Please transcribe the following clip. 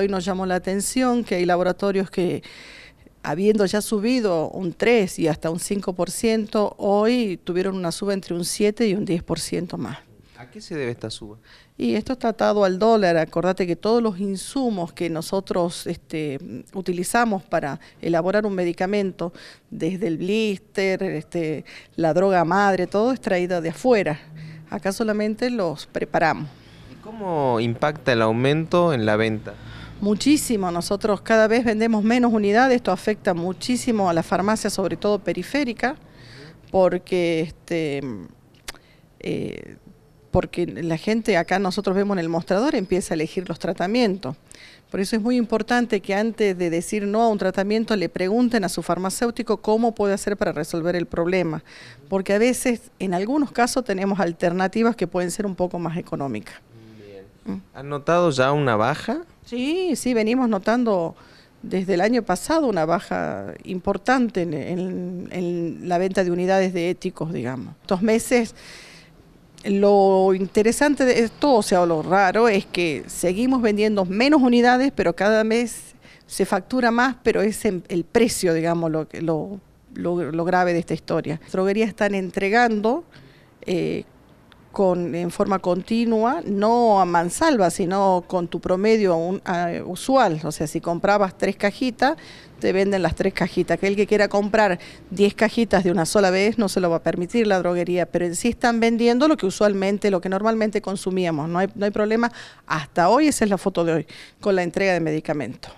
Hoy nos llamó la atención que hay laboratorios que, habiendo ya subido un 3 y hasta un 5%, hoy tuvieron una suba entre un 7 y un 10% más. ¿A qué se debe esta suba? Y esto está atado al dólar. Acordate que todos los insumos que nosotros este, utilizamos para elaborar un medicamento, desde el blister, este, la droga madre, todo es traído de afuera. Acá solamente los preparamos. ¿Y cómo impacta el aumento en la venta? muchísimo. Nosotros cada vez vendemos menos unidades, esto afecta muchísimo a la farmacia, sobre todo periférica, porque este eh, porque la gente acá nosotros vemos en el mostrador empieza a elegir los tratamientos. Por eso es muy importante que antes de decir no a un tratamiento le pregunten a su farmacéutico cómo puede hacer para resolver el problema, porque a veces en algunos casos tenemos alternativas que pueden ser un poco más económicas. ¿Han notado ya una baja? Sí, sí, venimos notando desde el año pasado una baja importante en, la venta de unidades de éticos, digamos. Estos meses lo interesante de esto, o sea, lo raro, es que seguimos vendiendo menos unidades, pero cada mes se factura más, pero es el precio, digamos, lo, lo grave de esta historia. Las droguerías están entregando eh, en forma continua, no a mansalva, sino con tu promedio usual. O sea, si comprabas tres cajitas, te venden las tres cajitas. Aquel que quiera comprar diez cajitas de una sola vez no se lo va a permitir la droguería, pero en sí están vendiendo lo que usualmente, lo que normalmente consumíamos. No hay, no hay problema. Hasta hoy, esa es la foto de hoy, con la entrega de medicamentos.